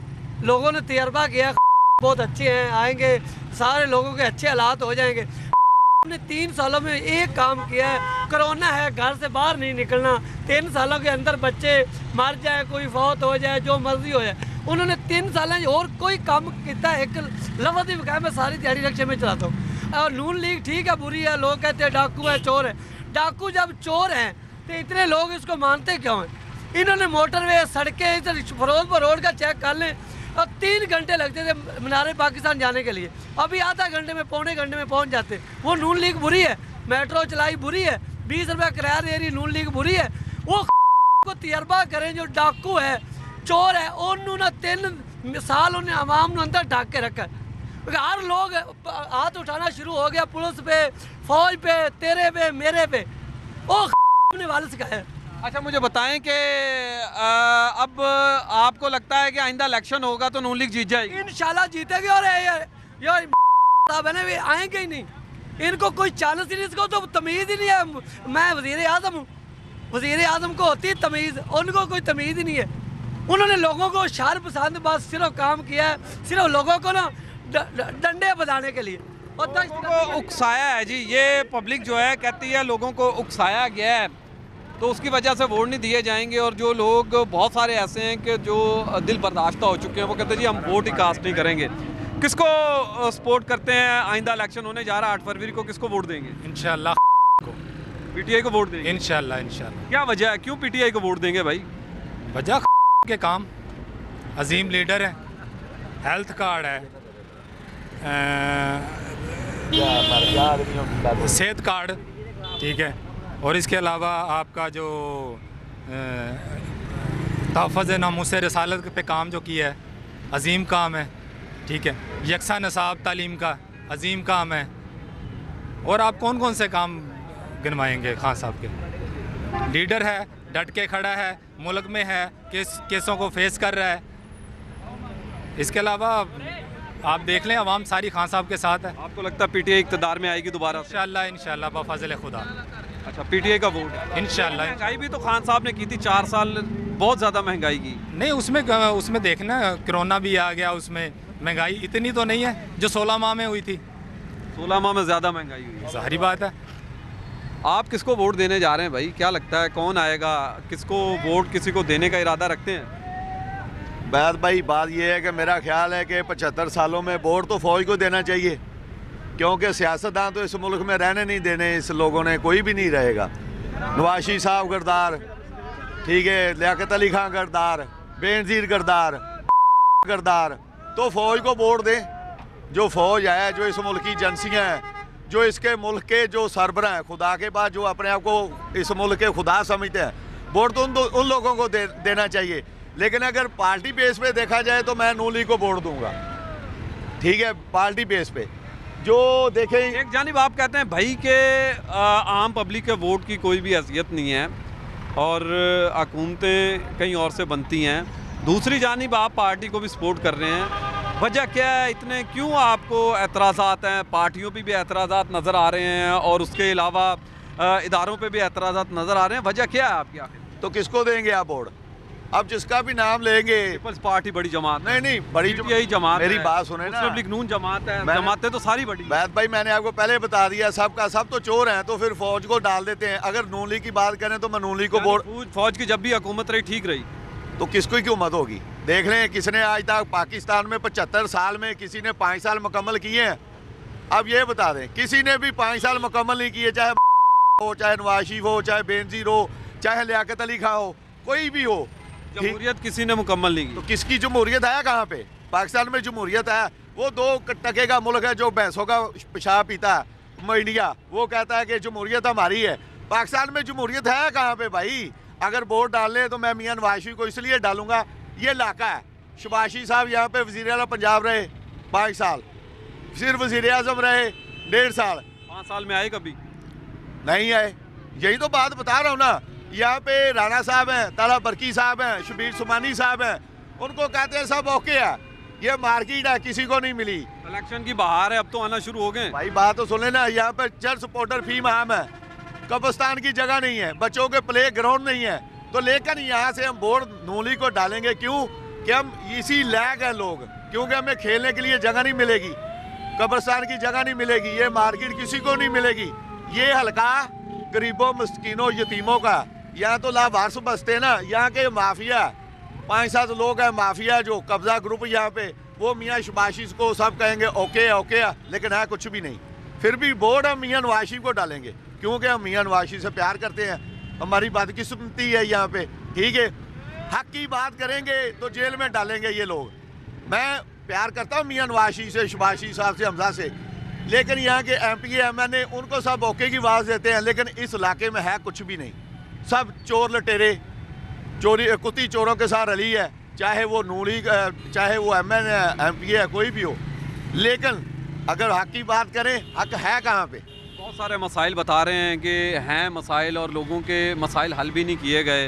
लोगों ने तजर्बा किया बहुत अच्छे हैं आएंगे सारे लोगों के अच्छे हालात हो जाएंगे आपने तीन सालों में एक काम किया है कोरोना है घर से बाहर नहीं निकलना तीन सालों के अंदर बच्चे मर जाए कोई फौत हो जाए जो मर्जी हो जाए उन्होंने तीन साल और कोई काम किया एक लफज ही बकाया मैं सारी दिहाड़ी रक्षे में चलाता हूँ और नून लीग ठीक है बुरी है लोग कहते हैं डाकू है चोर है डाकू जब चोर हैं तो इतने लोग इसको मानते क्यों हैं इन्होंने मोटरवे सड़कें इधर फरोजपुर रोड का चेक कर लें और तीन घंटे लगते थे मीनारे पाकिस्तान जाने के लिए अभी आधा घंटे में पौने घंटे में पहुँच जाते वो नून लीग बुरी है मेट्रो चलाई बुरी है बीस रुपया किराया दे रही नून लीग बुरी है वो को तजर्बा करें जो डाकू है चोर है उन तीन साल उन्हें आवाम ने अंदर ढाक के रखा हर लोग हाथ उठाना शुरू हो गया पुलिस पे फौज पे तेरे पे मेरे पे वो अपने वाले सिखाया अच्छा मुझे बताएं कि अब आपको लगता है कि आइंदा इलेक्शन होगा तो नून लीग जीत जाएगी इंशाल्लाह जीतेगी और यार साहब है ना आएंगे ही नहीं इनको कोई चांस ही नहीं इसको तो तमीज़ ही नहीं है मैं वजीर आजम हूँ वजीर आजम को होती है तमीज़ उनको कोई तमीज़ ही नहीं है उन्होंने लोगों को शार पसंद बस सिर्फ काम किया है सिर्फ लोगों को ना डंडे बजाने के लिए और उकसाया है जी ये पब्लिक जो है कहती है लोगों को उकसाया गया है तो उसकी वजह से वोट नहीं दिए जाएंगे और जो लोग बहुत सारे ऐसे हैं कि जो दिल बर्दाश्त हो चुके हैं वो कहते जी हम वोट ही कास्ट नहीं करेंगे किसको सपोर्ट करते हैं आइंदा इलेक्शन होने जा रहा है आठ फरवरी को किसको वोट देंगे इनशाला को पीटीआई को वोट देंगे इनशाला इनशाला क्या वजह है क्यों पीटीआई को वोट देंगे भाई वजह के काम अजीम लीडर है हेल्थ कार्ड है सेहत कार्ड ठीक है और इसके अलावा आपका जो तहफ़ नामूस रसालत पे काम जो किया है अजीम काम है ठीक है यकसा नसाब तालीम का अजीम काम है और आप कौन कौन से काम गिनवाएंगे खान साहब के लीडर है डट के खड़ा है मुल्क में है किस केसों को फेस कर रहा है इसके अलावा आप देख लें आवाम सारी खान साहब के साथ है आपको लगता है पीटीआई इकतदार में आएगी दोबारा इन शाला इन शाला बफाजल खुदा अच्छा पीटीए का वोट इनशाला तो महंगाई भी तो खान साहब ने की थी चार साल बहुत ज़्यादा महंगाई की नहीं उसमें उसमें देखना कोरोना भी आ गया उसमें महंगाई इतनी तो नहीं है जो सोलह माह में हुई थी सोलह माह में ज़्यादा महंगाई हुई सारी बात है आप किसको वोट देने जा रहे हैं भाई क्या लगता है कौन आएगा किसको वोट किसी को देने का इरादा रखते हैं बैद भाई बात यह है कि मेरा ख्याल है कि पचहत्तर सालों में वोट तो फौज को देना चाहिए क्योंकि सियासतदान तो इस मुल्क में रहने नहीं देने इस लोगों ने कोई भी नहीं रहेगा नवाशी साहब गरदार ठीक है लियाकत अली खां गरदार बेनजीर गरदार गरदार तो फौज को वोट दें जो फौज है जो इस मुल्क की एजेंसियाँ हैं जो इसके मुल्क के जो सरबरा हैं खुदा के पास जो अपने आप को इस मुल्क के खुदा समझते हैं वोट तो उन उन लोगों को दे, देना चाहिए लेकिन अगर पार्टी बेस पे देखा जाए तो मैं नूली को वोट दूंगा ठीक है पार्टी बेस पे जो देखें एक जानब आप कहते हैं भाई के आम पब्लिक के वोट की कोई भी हैसियत नहीं है और हकूमतें कहीं और से बनती हैं दूसरी जानब आप पार्टी को भी सपोर्ट कर रहे हैं वजह क्या है इतने क्यों आपको एतराज़ात हैं पार्टियों पर भी एतराज़ात नज़र आ रहे हैं और उसके अलावा इदारों पर भी एतराज़ात नज़र आ रहे हैं वजह क्या है आपके आखिर तो किसको देंगे आप वोट अब जिसका भी नाम लेंगे पीपल्स पार्टी बड़ी जमात नहीं नहीं बड़ी यही जमात मेरी बात सुने ना नून जमात है जमातें तो सारी बड़ी वैद भाई मैंने आपको पहले बता दिया सबका सब तो चोर हैं तो फिर फौज को डाल देते हैं अगर नूनली की बात करें तो मैं नूनली को बोल फौज की जब भी हुकूमत रही ठीक रही तो किसको की मत होगी देख रहे हैं किसने आज तक पाकिस्तान में पचहत्तर साल में किसी ने पाँच साल मुकम्मल किए हैं अब ये बता दें किसी ने भी पाँच साल मुकम्मल नहीं किए चाहे हो चाहे नवाज हो चाहे बेनजीर हो चाहे लियाकत अली खा हो कोई भी हो जमहूरियत किसी ने मुकम्मल नहीं की तो किसकी जमहूरियत आया कहाँ पे पाकिस्तान में जमहूरियत आया वो दो टके का मुल्क है जो भैंसों का पेशाब पीता है मीडिया वो कहता है कि जमहूरियत हमारी है पाकिस्तान में जमहूरियत है कहाँ पे भाई अगर वोट डालने तो मैं मियाँ नवाशी को इसलिए डालूंगा ये इलाका है शबाशी साहब यहाँ पे वजीर अला पंजाब रहे पाँच साल फिर वजीर अजम रहे डेढ़ साल पाँच साल में आए कभी नहीं आए यही तो बात बता रहा हूँ ना यहाँ पे राणा साहब हैं ताला बरकी साहब हैं शबीर सुमानी साहब हैं उनको कहते हैं सब ओके है ये मार्केट है किसी को नहीं मिली इलेक्शन की बाहर है अब तो आना शुरू हो गए भाई बात तो सुने ना यहाँ पे चर्च सपोर्टर फी आम है कब्रस्तान की जगह नहीं है बच्चों के प्ले ग्राउंड नहीं है तो लेकिन यहाँ से हम बोर्ड नोली को डालेंगे क्यों कि हम इसी लैग है लोग क्योंकि हमें खेलने के लिए जगह नहीं मिलेगी कब्रस्तान की जगह नहीं मिलेगी ये मार्केट किसी को नहीं मिलेगी ये हल्का गरीबों मस्किनों यतीमों का यहाँ तो लाभार्थ बसते हैं ना यहाँ के माफिया पाँच सात लोग हैं माफिया जो कब्जा ग्रुप यहाँ पे वो मियाँ शबाशिश को सब कहेंगे ओके ओके लेकिन है कुछ भी नहीं फिर भी बोर्ड हम मियाँ नवाशी को डालेंगे क्योंकि हम मियाँ नवाशी से प्यार करते हैं हमारी बदकिस्मती है यहाँ पे ठीक है हक की बात करेंगे तो जेल में डालेंगे ये लोग मैं प्यार करता हूँ मियाँ नवाशी से शबाशी साहब से हमजा से लेकिन यहाँ के M P M N A उनको सब ओके की आवाज़ देते हैं लेकिन इस इलाके में है कुछ भी नहीं सब चोर लटेरे चोरी कुत्ती चोरों के साथ रली है चाहे वो नू चाहे वो एम एन एम पी है कोई भी हो लेकिन अगर हक की बात करें हक है कहाँ पे बहुत सारे मसाइल बता रहे हैं कि हैं मसाइल और लोगों के मसाइल हल भी नहीं किए गए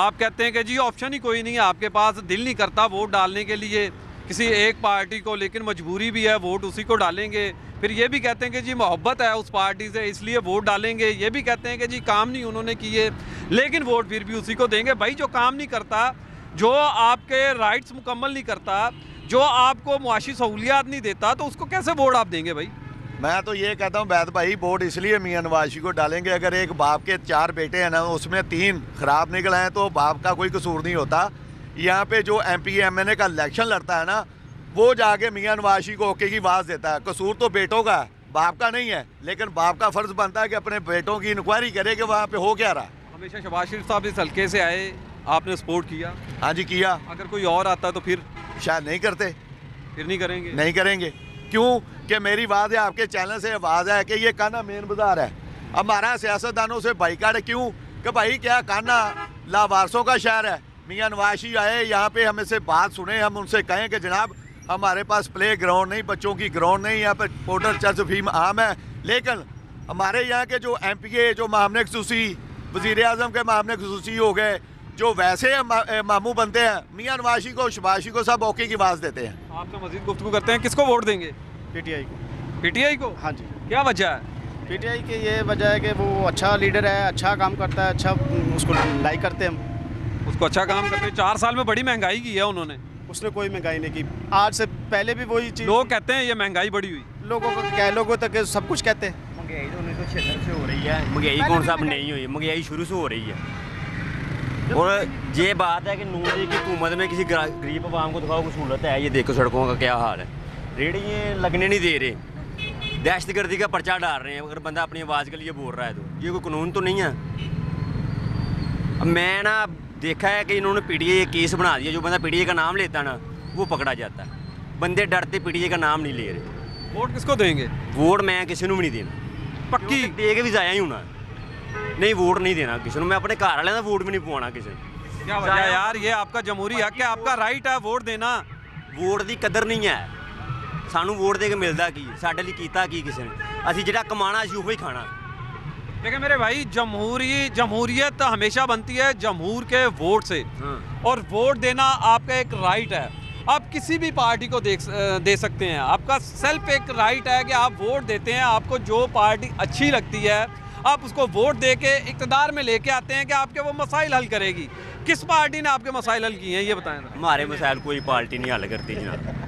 आप कहते हैं कि जी ऑप्शन ही कोई नहीं है आपके पास दिल नहीं करता वोट डालने के लिए किसी एक पार्टी को लेकिन मजबूरी भी है वोट उसी को डालेंगे फिर ये भी कहते हैं कि जी मोहब्बत है उस पार्टी से इसलिए वोट डालेंगे ये भी कहते हैं कि जी काम नहीं उन्होंने किए लेकिन वोट फिर भी उसी को देंगे भाई जो काम नहीं करता जो आपके राइट्स मुकम्मल नहीं करता जो आपको मुआशी सहूलियात नहीं देता तो उसको कैसे वोट आप देंगे भाई मैं तो ये कहता हूँ बैद भाई वोट इसलिए मियाँ नवाशी को डालेंगे अगर एक बाप के चार बेटे हैं ना उसमें तीन खराब निकल आए तो बाप का कोई कसूर नहीं होता यहाँ पे जो M P M N A का इलेक्शन लड़ता है ना वो जाके मियाँ नवाशी को ओके की आवाज़ देता है कसूर तो बेटों का है बाप का नहीं है लेकिन बाप का फ़र्ज़ बनता है कि अपने बेटों की इंक्वायरी करे कि वहाँ पे हो क्या रहा हमेशा शबाज शरीफ साहब इस हल्के से आए आपने सपोर्ट किया हाँ जी किया अगर कोई और आता तो फिर शायद नहीं करते फिर नहीं करेंगे नहीं करेंगे क्यों कि मेरी आवाज़ है आपके चैनल से आवाज़ है कि ये काना मेन बाज़ार है हमारा सियासतदानों से बाइकाट है क्यों कि भाई क्या काना लावारसों का शहर है मियाँ नवाशी आए यहाँ पे हमें से बात सुने हम उनसे कहें कि जनाब हमारे पास प्ले ग्राउंड नहीं बच्चों की ग्राउंड नहीं यहाँ पर पोटर चर्च भीम आम है लेकिन हमारे यहाँ के जो एम पी ए जो मामले खसूसी वजीर अजम के मामले खसूसी हो गए जो वैसे मामू बनते हैं मियाँ नवाशी को शबाशी को सब ओके की आवाज़ देते हैं आपसे तो मजीद गुफ्तु करते हैं किसको वोट देंगे पी टी आई को पी टी आई को हाँ जी क्या वजह है पी टी आई की ये वजह है कि वो अच्छा लीडर है अच्छा काम करता है अच्छा उसको लाइक करते हैं हम उसको अच्छा काम करते हैं चार साल में बड़ी महंगाई की है उन्होंने उसने कोई महंगाई नहीं की आज से पहले भी वही चीज़ लोग कहते हैं ये महंगाई बढ़ी हुई लोगों को क्या लोगों तक सब कुछ कहते हैं महंगाई तो उन्नीस सौ छिहत्तर से हो रही है महंगाई कौन सा नहीं हुई महंगाई शुरू से हो रही है और ये बात है कि नून की हुकूमत में किसी गरीब आवाम को दिखाओ कुछ सहूलत है ये देखो सड़कों का क्या हाल है रेड़िए लगने नहीं दे रहे दहशतगर्दी का पर्चा डाल रहे हैं अगर बंदा अपनी आवाज़ के लिए बोल रहा है तो ये कोई कानून तो नहीं है अब मैं ना ਹੈ ਕਿ ਇਹਨਾਂ इन्होंने पीडीए केस ਕੇਸ ਬਣਾ जो ਜੋ ਬੰਦਾ ਪੀਡੀਏ ਦਾ ਨਾਮ ਲੇਤਾ ਨਾ ਉਹ ਪਕੜਾ ਜਾਂਦਾ ਬੰਦੇ ਡਰਦੇ ਪੀਡੀਏ ਦਾ ਨਾਮ ਨਹੀਂ ਲੈ ਰਹੇ ਵੋਟ ਕਿਸ ਕੋ ਦੇਣਗੇ ਵੋਟ ਮੈਂ ਕਿਸੇ ਨੂੰ ਵੀ ਨਹੀਂ ਦੇਣਾ ਪੱਕੀ ਦੇ ਕੇ ਵੀ ਜ਼ਾਇਆ ਹੀ ਹੋਣਾ ਨਹੀਂ ਵੋਟ ਨਹੀਂ ਦੇਣਾ ਕਿਸੇ ਨੂੰ ਮੈਂ ਆਪਣੇ ਘਰ ਵਾਲਿਆਂ ਦਾ ਵੋਟ ਵੀ ਨਹੀਂ ਪਵਾਉਣਾ ਕਿਸੇ ਨੂੰ ਕੀ ਵਜ੍ਹਾ ਯਾਰ ਇਹ ਆਪਕਾ ਜਮਹੂਰੀ ਹੱਕ ਹੈ ਆਪਕਾ ਰਾਈਟ ਹੈ ਵੋਟ ਦੇਣਾ ਵੋਟ ਦੀ ਕਦਰ ਨਹੀਂ ਹੈ ਸਾਨੂੰ ਵੋਟ ਦੇ ਕੇ ਮਿਲਦਾ ਕੀ ਸਾਡੇ ਲਈ ਕੀਤਾ ਕੀ ਕਿਸੇ ਨੇ ਅਸੀਂ ਜਿਹੜਾ ਕਮਾਣਾ ਅਸੀਂ ਹੀ ਖਾਣਾ देखिए मेरे भाई जमहूरी जमहूरियत हमेशा बनती है जमहूर के वोट से हाँ। और वोट देना आपका एक राइट है आप किसी भी पार्टी को देख दे सकते हैं आपका सेल्फ एक राइट है कि आप वोट देते हैं आपको जो पार्टी अच्छी लगती है आप उसको वोट दे के इकतदार में लेके आते हैं कि आपके वो मसाइल हल करेगी किस पार्टी ने आपके मसाइल हल किए हैं ये बताएं हमारे मसाइल कोई पार्टी नहीं हल करती जनाब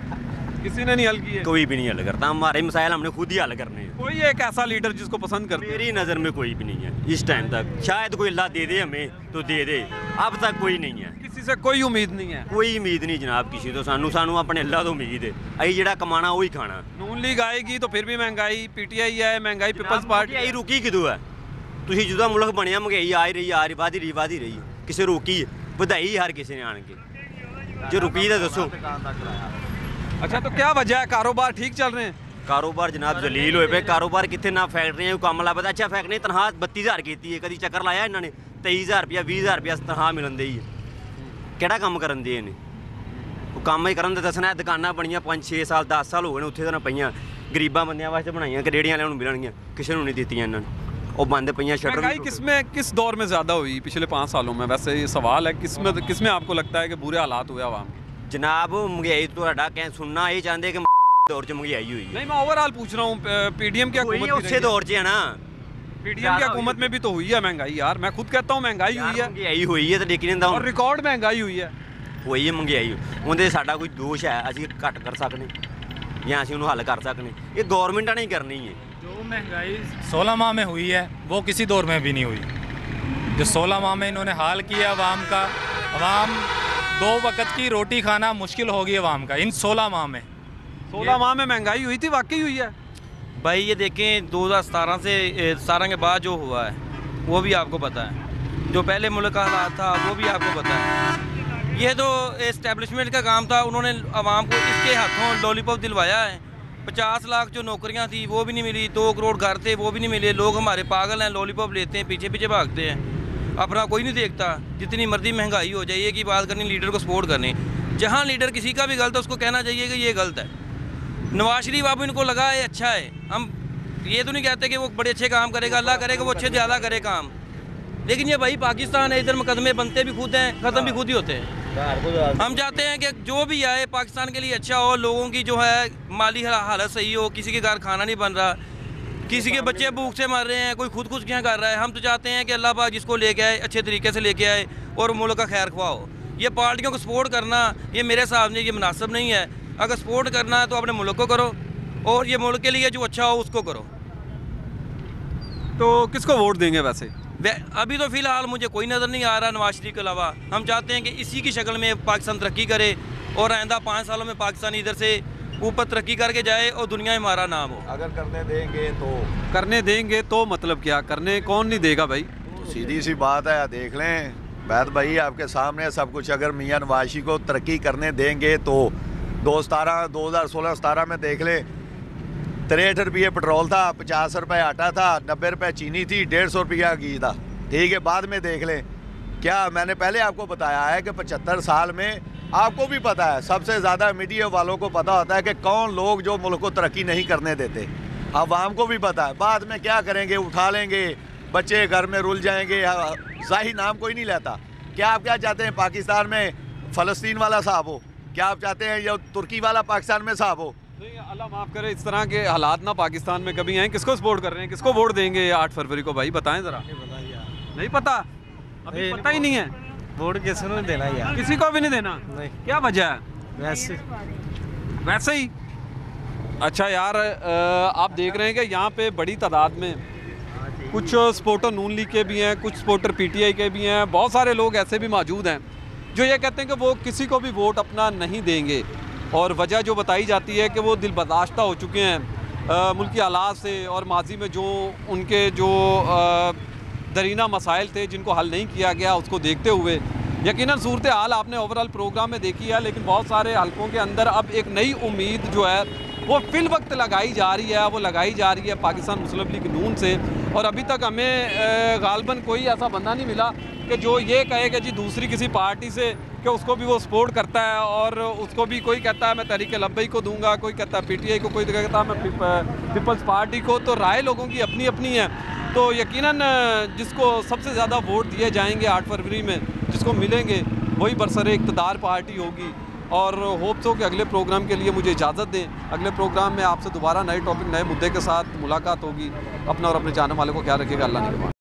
किसी ने नहीं हल की कोई भी नहीं हल करता हमारे मसाइल हमने खुद ही हल करने हैं कोई एक ऐसा लीडर जिसको पसंद कर मेरी नज़र में कोई भी नहीं है इस टाइम तक शायद कोई अल्लाह दे दे हमें तो दे दे अब तक कोई नहीं है किसी से कोई उम्मीद नहीं है कोई उम्मीद नहीं जनाब किसी तो सानू सानू अपने अल्लाह तो उम्मीद है अही जरा कमाना वही खाना नून लीग आएगी तो फिर भी महंगाई पीटीआई है महंगाई पीपल्स पार्टी आई रुकी किदू है ਤੁਸੀਂ ਜਦੋਂ ਮੁਲਕ ਬਣਿਆ ਮਹਿੰਗਾਈ ਆ ਰਹੀ ਆ ਰਹੀ ਵਾਧੀ ਰਹੀ ਵਾਧੀ ਰਹੀ ਕਿਸੇ ਰੋਕੀ ਵਧਾਈ ਹਰ ਕਿਸੇ ਨੇ ਆਣ ਕੇ ਜੇ ਰੁਕੀ ਤਾਂ ਅੱਛਾ ਤਾਂ ਕੀ ਵਜ੍ਹਾ ਹੈ ਕਾਰੋਬਾਰ ਠੀਕ ਚੱਲ ਰਹੇ हैं ਕਾਰੋਬਾਰ ਜਨਾਬ ਜ਼ਲੀਲ ਹੋਏ ਪਏ ਕਾਰੋਬਾਰ ਕਿੱਥੇ ਨਾ ਫੈਕਟਰੀਆਂ ਨੂੰ ਕੰਮ ਲੱਭਦਾ ਅੱਛਾ ਫੈਕਟਰੀ ਤਨਖਾਹ 32000 ਕੀਤੀ ਹੈ ਕਦੀ ਚੱਕਰ ਲਾਇਆ ਇਹਨਾਂ ਨੇ 23000 ਰੁਪਿਆ 20000 ਰੁਪਿਆ ਤਨਖਾਹ ਮਿਲਣ ਦੇ ਹੀ ਹੈ ਕਿਹੜਾ ਕੰਮ ਕਰਨ ਦੇ ਇਹਨੇ ਉਹ ਕੰਮ ਹੀ ਕਰਨ ਦੇ ਦੱਸਣਾ ਦੁਕਾਨਾਂ ਬਣੀਆਂ 5 6 ਸਾਲ 10 ਸਾਲ ਹੋ ਗਏ ਨੇ ਉੱਥੇ ਤਾਂ ਪਈਆਂ ਗਰੀਬਾਂ ਬੰਦਿਆਂ ਵਾਸਤੇ ਬਣਾਈਆਂ ਕਰੇੜੀਆਂ ਲੈਣ ਨੂੰ ਮਿਲਣਗੀਆਂ ਕਿਸੇ ਨੂੰ ਨਹੀਂ ਦਿੱਤੀਆਂ ਇਹਨਾਂ ਨੇ ਉਹ ਬੰਦ ਪਈਆਂ शटर महंगाई किसमें ਕਿਸ ਦੌਰ में ਜ਼ਿਆਦਾ ਹੋਈ ਪਿਛਲੇ 5 ਸਾਲੋਂ ਮੈਂ ਵੈਸੇ ਇਹ ਸਵਾਲ ਹੈ किस में किस में आपको लगता है कि बुरे हालात हुए आवाम जनाब ਮਹਿੰਗਾਈ ਤੁਹਾਡਾ ਕਹਿ ਸੁਣਨਾ ਇਹ ਚਾਹੁੰਦੇ दौर महंगाई हुई नहीं मैं ओवरऑल पूछ रहा हूँ पीडीएम की हुई दौर है ना पीडीएम की हुकूमत में भी तो हुई है महंगाई यार मैं खुद कहता हूँ महंगाई हुई है महंगाई हुई है तो लेकिन रिकॉर्ड महंगाई हुई है ਹੋਈ ਹੈ ਮਹਿੰਗਾਈ ਉਹਦੇ ਸਾਡਾ ਕੋਈ ਦੋਸ਼ ਹੈ ਅਸੀਂ ਘੱਟ ਕਰ ਸਕਨੇ ਜਾਂ ਅਸੀਂ ਉਹਨੂੰ ਹੱਲ ਕਰ ਸਕਨੇ ਇਹ ਗਵਰਨਮੈਂਟਾਂ ਨੇ ਕਰਨੀ ਹੈ ਜੋ ਮਹਿੰਗਾਈ 16 माह में हुई है वो किसी दौर में भी नहीं हुई जो 16 माह में इन्होंने हाल किया आवाम का आवाम दो वक्त की रोटी खाना मुश्किल होगी आवाम का इन सोलह माह में सोलह माह में महंगाई हुई थी वाकई हुई है भाई ये देखें दो हज़ार सतारह से सतारह के बाद जो हुआ है वो भी आपको पता है जो पहले मुल्क का हालात था वो भी आपको पता है ये तो इस्टेबलिशमेंट का काम था उन्होंने आवाम को इसके हाथों लॉलीपॉप दिलवाया है पचास लाख जो नौकरियां थी वो भी नहीं मिली दो करोड़ घर थे वो भी नहीं मिले लोग हमारे पागल हैं लॉलीपॉप लेते हैं पीछे पीछे भागते हैं अपना कोई नहीं देखता जितनी मर्जी महंगाई हो जाए एक ही बात करनी लीडर को सपोर्ट करनी जहाँ लीडर किसी का भी गलत है उसको कहना चाहिए कि ये गलत है नवाज शरीफ अब इनको लगा है अच्छा है हम ये तो नहीं कहते कि वो बड़े अच्छे काम करेगा अल्लाह करेगा वो अच्छे ज़्यादा करे काम लेकिन ये भाई पाकिस्तान है इधर मुकदमे बनते भी खुद हैं ख़त्म भी खुद ही होते हैं हम चाहते हैं कि जो भी आए पाकिस्तान के लिए अच्छा हो लोगों की जो है माली हालत सही हो किसी के घर खाना नहीं बन रहा किसी के बच्चे भूख से मर रहे हैं कोई खुद कुछ क्या कर रहा है हम तो चाहते हैं कि अल्लाह पाक जिसको लेके आए अच्छे तरीके से लेके आए और मुल्क का खैर खुआओ ये पार्टियों को सपोर्ट करना ये मेरे हिसाब से ये मुनासिब नहीं है अगर सपोर्ट करना है तो अपने मुल्क को करो और ये मुल्क के लिए जो अच्छा हो उसको करो तो किसको वोट देंगे वैसे अभी तो फ़िलहाल मुझे कोई नज़र नहीं आ रहा नवाज शरीफ के अलावा हम चाहते हैं कि इसी की शक्ल में पाकिस्तान तरक्की करे और आइंदा पाँच सालों में पाकिस्तान इधर से ऊपर तरक्की करके जाए और दुनिया में हमारा नाम हो अगर करने देंगे तो करने देंगे तो मतलब क्या करने कौन नहीं देगा भाई तो सीधी सी बात है देख लें बैद भाई आपके सामने सब कुछ अगर मियाँ नवाशी को तरक्की करने देंगे तो दो सतारह दो हज़ार सोलह सतारह में देख लें तिरठ रुपये पेट्रोल था पचास रुपये आटा था नब्बे रुपये चीनी थी डेढ़ सौ रुपया घी था ठीक है बाद में देख लें क्या मैंने पहले आपको बताया है कि पचहत्तर साल में आपको भी पता है सबसे ज़्यादा मीडिया वालों को पता होता है कि कौन लोग जो मुल्क को तरक्की नहीं करने देते आवाम को भी पता है बाद में क्या करेंगे उठा लेंगे बच्चे घर में रुल जाएंगे शाही नाम कोई नहीं लेता क्या आप क्या चाहते हैं पाकिस्तान में फ़लस्तीन वाला साहब हो क्या आप चाहते हैं या तुर्की वाला पाकिस्तान में साहब हो अल्लाह माफ़ करे इस तरह के हालात ना पाकिस्तान में कभी हैं किसको सपोर्ट कर रहे हैं किसको वोट देंगे आठ फरवरी को भाई बताएँ ज़रा नहीं पता अभी पता ही नहीं है वोट किसी को नहीं देना यार किसी को भी नहीं देना नहीं क्या वजह है वैसे वैसे ही अच्छा यार आप देख रहे हैं कि यहाँ पे बड़ी तादाद में कुछ सपोर्टर नून लीग के भी हैं कुछ सपोर्टर पीटीआई के भी हैं बहुत सारे लोग ऐसे भी मौजूद हैं जो ये कहते हैं कि वो किसी को भी वोट अपना नहीं देंगे और वजह जो बताई जाती है कि वो दिल बर्दाश्ता हो चुके हैं मुल्की हालात से और माजी में जो उनके जो आ, दरीना मसाइल थे जिनको हल नहीं किया गया उसको देखते हुए यकीन सूरत हाल आपने ओवरऑल प्रोग्राम में देखी है लेकिन बहुत सारे हलकों के अंदर अब एक नई उम्मीद जो है वो फिल वक्त लगाई जा रही है वो लगाई जा रही है पाकिस्तान मुस्लिम लीग नून से और अभी तक हमें गालबन कोई ऐसा बंदा नहीं मिला कि जो ये कहे कि जी दूसरी किसी पार्टी से कि उसको भी वो सपोर्ट करता है और उसको भी कोई कहता है मैं तहरीक लब्बई को दूंगा कोई कहता है पीटीआई को कोई कहता है मैं पीपल्स पार्टी को तो राय लोगों की अपनी अपनी है तो यकीनन जिसको सबसे ज़्यादा वोट दिए जाएंगे आठ फरवरी में जिसको मिलेंगे वही बरसर इकतदार पार्टी होगी और होप तो कि अगले प्रोग्राम के लिए मुझे इजाज़त दें अगले प्रोग्राम में आपसे दोबारा नए टॉपिक नए मुद्दे के साथ मुलाकात होगी अपना और अपने जाने वाले को ख्याल रखिएगा अल्लाह ने